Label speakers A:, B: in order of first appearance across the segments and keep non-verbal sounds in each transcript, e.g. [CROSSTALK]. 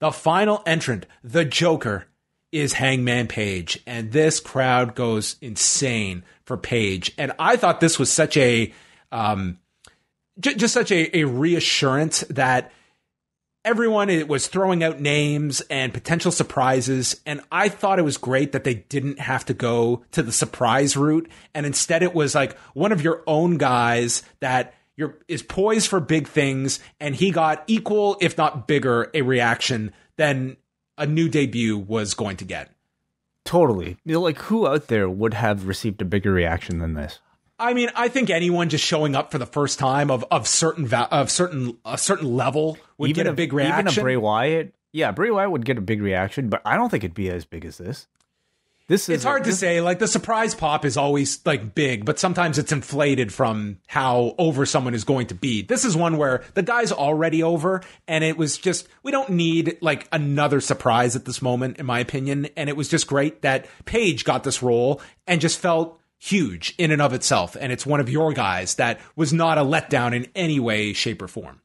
A: The final entrant, the Joker, is Hangman Page. And this crowd goes insane for Page. And I thought this was such a, um, j- just such a, a reassurance that everyone was throwing out names and potential surprises. And I thought it was great that they didn't have to go to the surprise route. And instead it was like one of your own guys that you're, is poised for big things, and he got equal, if not bigger, a reaction than a new debut was going to get. Totally. You know, like,
B: who out there would have received a bigger reaction than this?
A: I mean, I think anyone just showing up for the first time of of certain va- of certain a certain level would even get a, a big reaction. Even a Bray
B: Wyatt, yeah, Bray Wyatt would get a big reaction, but I don't think it'd be as big as this. This is it's hard
A: to say. Like the surprise pop is always like big, but sometimes it's inflated from how over someone is going to be. This is one where the guy's already over, and it was just we don't need like another surprise at this moment, in my opinion. And it was just great that Paige got this role and just felt huge in and of itself. And it's one of your guys that was not a letdown in any way, shape, or form.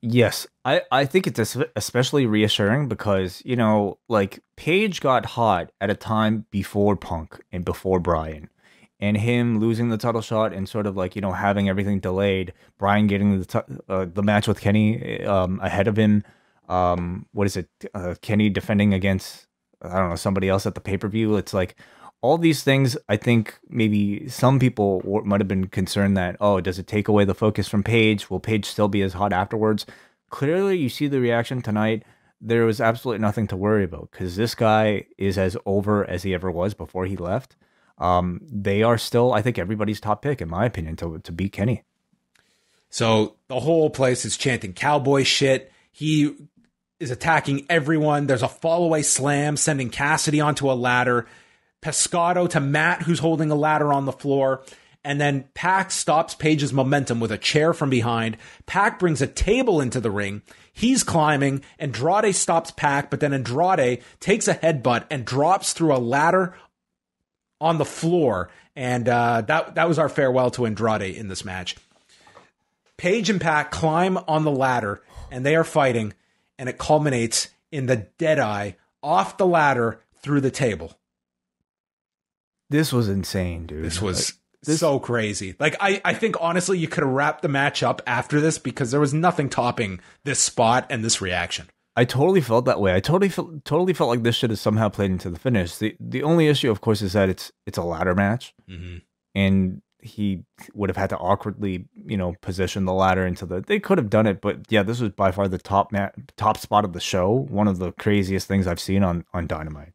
B: Yes, I, I think it's especially reassuring because, you know, like Page got hot at a time before Punk and before Brian. And him losing the title shot and sort of like, you know, having everything delayed, Brian getting the, uh, the match with Kenny uh, um, ahead of him. Um, what is it? Uh, Kenny defending against, I don't know, somebody else at the pay per view. It's like, all these things, I think maybe some people might have been concerned that, oh, does it take away the focus from Page? Will Page still be as hot afterwards? Clearly, you see the reaction tonight. There was absolutely nothing to worry about because this guy is as over as he ever was before he left. Um, they are still, I think, everybody's top pick, in my opinion, to, to beat Kenny. So the whole place is chanting cowboy shit. He is
A: attacking everyone. There's a fallaway slam, sending Cassidy onto a ladder. Pescado to Matt, who's holding a ladder on the floor. And then Pack stops Page's momentum with a chair from behind. Pack brings a table into the ring. He's climbing. Andrade stops Pack, but then Andrade takes a headbutt and drops through a ladder on the floor. And uh, that that was our farewell to Andrade in this match. Page and Pack climb on the ladder and they are fighting, and it culminates in the dead eye off the ladder through the table.
B: This was insane, dude. This was like,
A: this- so crazy. Like I, I think honestly, you could have wrapped
B: the match up after this because there was nothing topping this spot and this reaction. I totally felt that way. I totally felt totally felt like this should have somehow played into the finish. The the only issue, of course, is that it's it's a ladder match, mm-hmm. and he would have had to awkwardly, you know, position the ladder into the. They could have done it, but yeah, this was by far the top mat, top spot of the show. One of the craziest things I've seen on on Dynamite.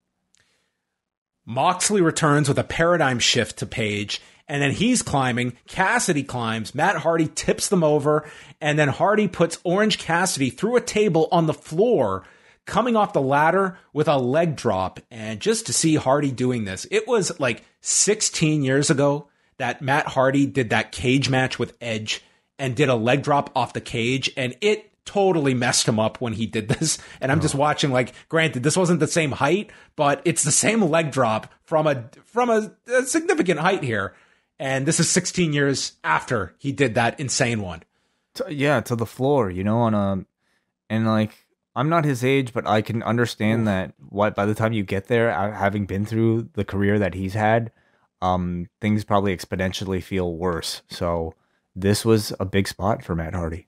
B: Moxley
A: returns with a paradigm shift to Page, and then he's climbing. Cassidy climbs. Matt Hardy tips them over, and then Hardy puts Orange Cassidy through a table on the floor, coming off the ladder with a leg drop. And just to see Hardy doing this, it was like 16 years ago that Matt Hardy did that cage match with Edge and did a leg drop off the cage, and it totally messed him up when he did this. [LAUGHS] And I'm oh. just uh-huh. watching, like, granted, this wasn't the same height, but it's the same leg drop from a
B: from a, a significant height here. And this is 16 years after he did that insane one. yeah, to the floor, you know, on a and like I'm not his age, but I can understand Oof. that. What by the time you get there, having been through the career that he's had, um, things probably exponentially feel worse. So this was a big spot for Matt Hardy.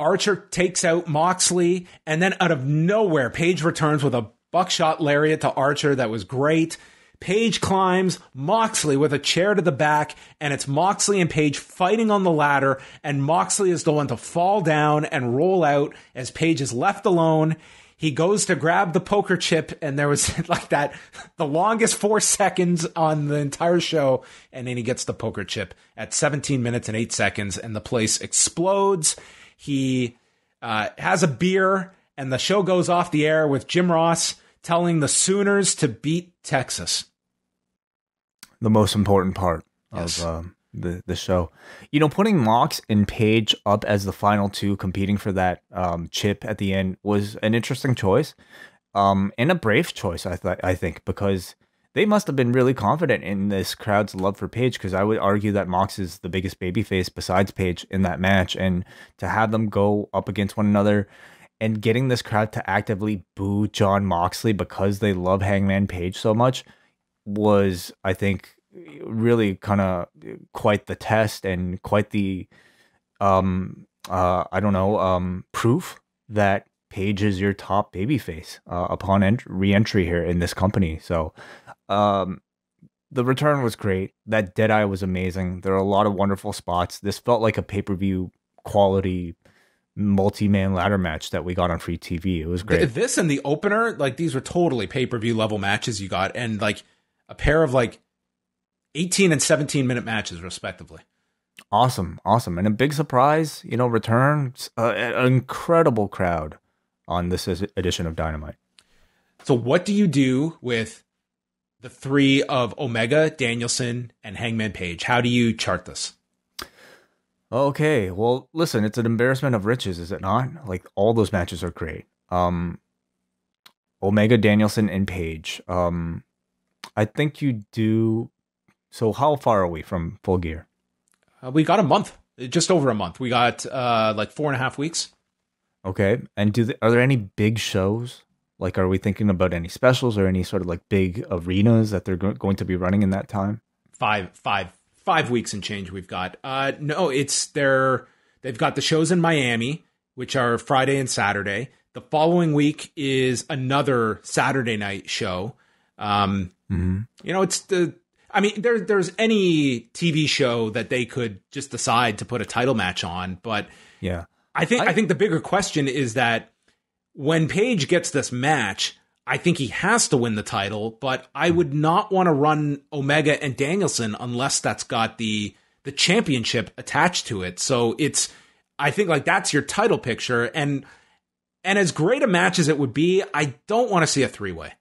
A: Archer takes out Moxley, and then out of nowhere, Page returns with a buckshot lariat to Archer that was great. Page climbs Moxley with a chair to the back, and it's Moxley and Page fighting on the ladder, and Moxley is the one to fall down and roll out as Page is left alone. He goes to grab the poker chip, and there was [LAUGHS] like that the longest four seconds on the entire show, and then he gets the poker chip at 17 minutes and eight seconds, and the place explodes. He uh, has a beer, and the show goes off the air with Jim Ross telling the Sooners to beat Texas.
B: The most important part yes. of um, the the show, you know, putting Mox and Page up as the final two competing for that um, chip at the end was an interesting choice, um, and a brave choice. I thought I think because they must have been really confident in this crowd's love for Paige because I would argue that Mox is the biggest babyface besides Paige in that match. And to have them go up against one another and getting this crowd to actively boo John Moxley because they love Hangman Page so much was, I think, really kind of quite the test and quite the, um, uh, I don't know, um, proof that Page is your top babyface uh, upon ent- re-entry here in this company. So, um, the return was great. That Deadeye was amazing. There are a lot of wonderful spots. This felt like a pay per view quality multi-man ladder match that we got on free TV. It was great. Th-
A: this and the opener, like these were totally pay-per-view level matches you got and like a pair of like 18 and 17 minute matches respectively.
B: Awesome. Awesome. And a big surprise, you know, return uh, an incredible crowd on this edition of Dynamite. So, what do you do with the three
A: of Omega, Danielson, and Hangman Page? How do you chart this?
B: Okay, well, listen, it's an embarrassment of riches, is it not? Like all those matches are great. Um, Omega, Danielson, and Page. Um, I think you do. So, how far are we from full gear?
A: Uh, we got a month, just over a month. We got uh, like four and a half weeks.
B: Okay. And do the, are there any big shows? Like, are we thinking about any specials or any sort of like big arenas that they're going to be running in that time?
A: Five, five, five weeks and change. We've got. Uh, no, it's they're They've got the shows in Miami, which are Friday and Saturday. The following week is another Saturday night show. Um, mm-hmm. You know, it's the. I mean, there, there's any TV show that they could just decide to put a title match on, but yeah, I think I, I think the bigger question is that when Page gets this match, I think he has to win the title, but I hmm. would not want to run Omega and Danielson unless that's got the the championship attached to it. So it's I think like that's your title picture and and as great a match as it would be, I don't want to see a three way.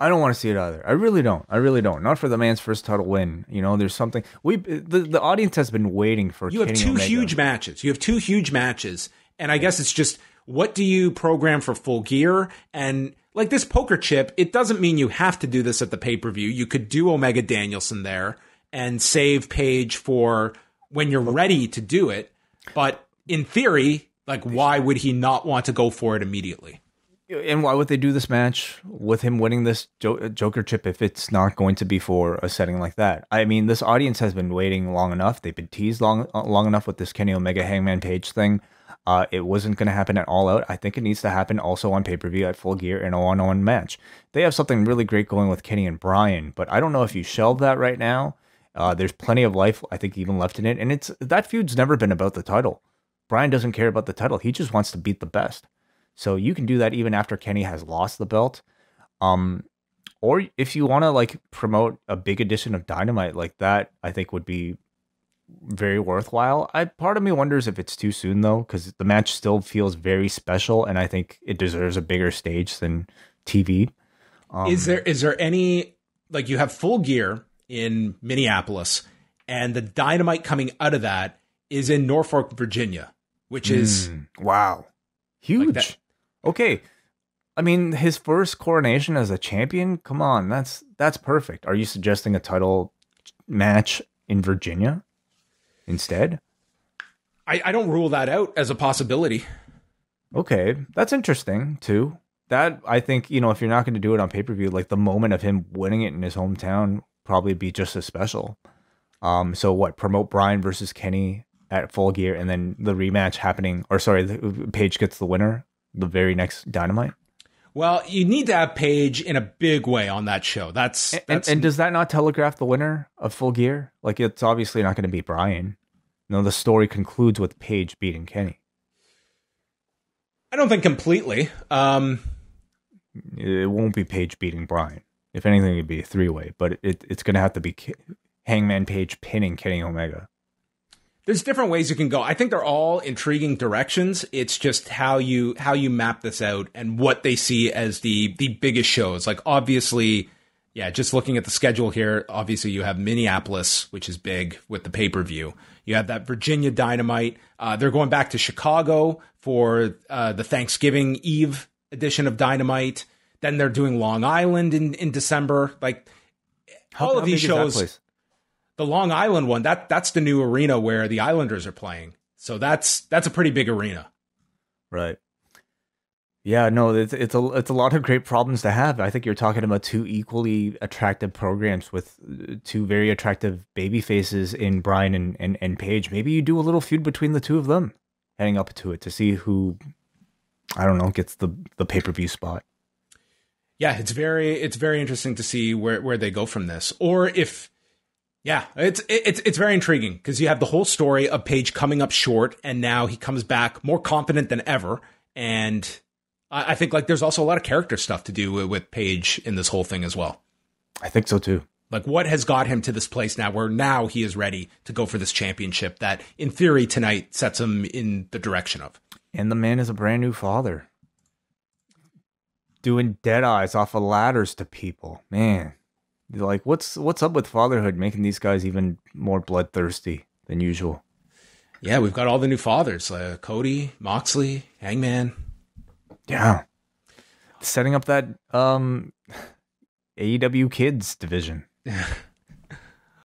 B: I don't want to see it either. I really don't. I really don't. Not for the man's first title win. You know, there's something we the, the audience has been waiting for. You have Kenny two Omega. huge matches. You have two huge matches, and I guess it's just what do you program for full
A: gear and like this poker chip. It doesn't mean you have to do this at the pay per view. You could do Omega Danielson there and save Page for when you're ready to do it. But in theory, like why would he not want to go for it immediately?
B: And why would they do this match with him winning this uh, Joker chip if it's not going to be for a setting like that? I mean, this audience has been waiting long enough. They've been teased long uh, long enough with this Kenny Omega Hangman Page thing. Uh, it wasn't going to happen at All Out. I think it needs to happen also on pay per view at Full Gear in a one on one match. They have something really great going with Kenny and Brian, but I don't know if you shelve that right now. Uh, there's plenty of life, I think, even left in it, and it's that feud's never been about the title. Brian doesn't care about the title. He just wants to beat the best. So you can do that even after Kenny has lost the belt. Um, or if you want to like promote a big edition of Dynamite like that, I think would be very worthwhile. I part of me wonders if it's too soon though, because the match still feels very special, and I think it deserves a bigger stage than TV. Um, is
A: there is there any like you have full gear in Minneapolis, and the dynamite coming out of that is in
B: Norfolk, Virginia, which is mm, wow, huge. Like that, Okay. I mean, his first coronation as a champion. Come on, that's that's perfect. Are you suggesting a title match in Virginia instead?
A: I, I don't rule that out as a possibility.
B: Okay, that's interesting too. That I think you know, if you're not going to do it on pay per view, like the moment of him winning it in his hometown probably be just as special. Um, so what? Promote Brian versus Kenny at Full Gear, and then the rematch happening, or sorry, Page gets the winner the very next Dynamite? Well,
A: you need to have Page in a big way on that show. That's, and, that's... and does that not telegraph
B: the winner of Full Gear? Like it's obviously not going to be Brian. No, the story concludes with Page beating Kenny. I don't think completely. Um, it won't be Page beating Brian. If anything, it'd be a three way, but it, it's going to have to be Hangman Page pinning Kenny Omega
A: there's different ways you can go. I think they're all intriguing directions. It's just how you how you map this out and what they see as the the biggest shows. Like obviously, yeah, just looking at the schedule here, obviously you have Minneapolis, which is big with the pay per view. You have that Virginia Dynamite. Uh, they're going back to Chicago for uh, the Thanksgiving Eve edition of Dynamite. Then they're doing Long Island in in December. Like how, all of these shows the Long Island one, that that's the new arena where the Islanders are playing. So that's that's a pretty big arena.
B: Right. Yeah, no, it's it's a it's a lot of great problems to have. I think you're talking about two equally attractive programs with uh, two very attractive baby faces in Brian and and, and Paige. Maybe you do a little feud between the two of them, heading up to it to see who, I don't know, gets the the pay per view spot.
A: Yeah, it's very it's very interesting to see where where they go from this, or if yeah, it's it's it's very intriguing because you have the whole story of Page coming up short, and now he comes back more confident than ever. And I, I think like there's also a lot of character stuff to do with, with Page in this whole thing as well.
B: I think so too.
A: Like what has got him to this place now where now he is ready to go for this championship that in theory tonight
B: sets him in the direction of. And the man is a brand new father. Doing dead eyes off of ladders to people. Man. Like, what's what's up with fatherhood making these guys even more bloodthirsty than usual? Yeah, we've got all the new fathers: uh, Cody, Moxley, Hangman. Yeah, setting up that um, AEW [LAUGHS] kids division. [LAUGHS]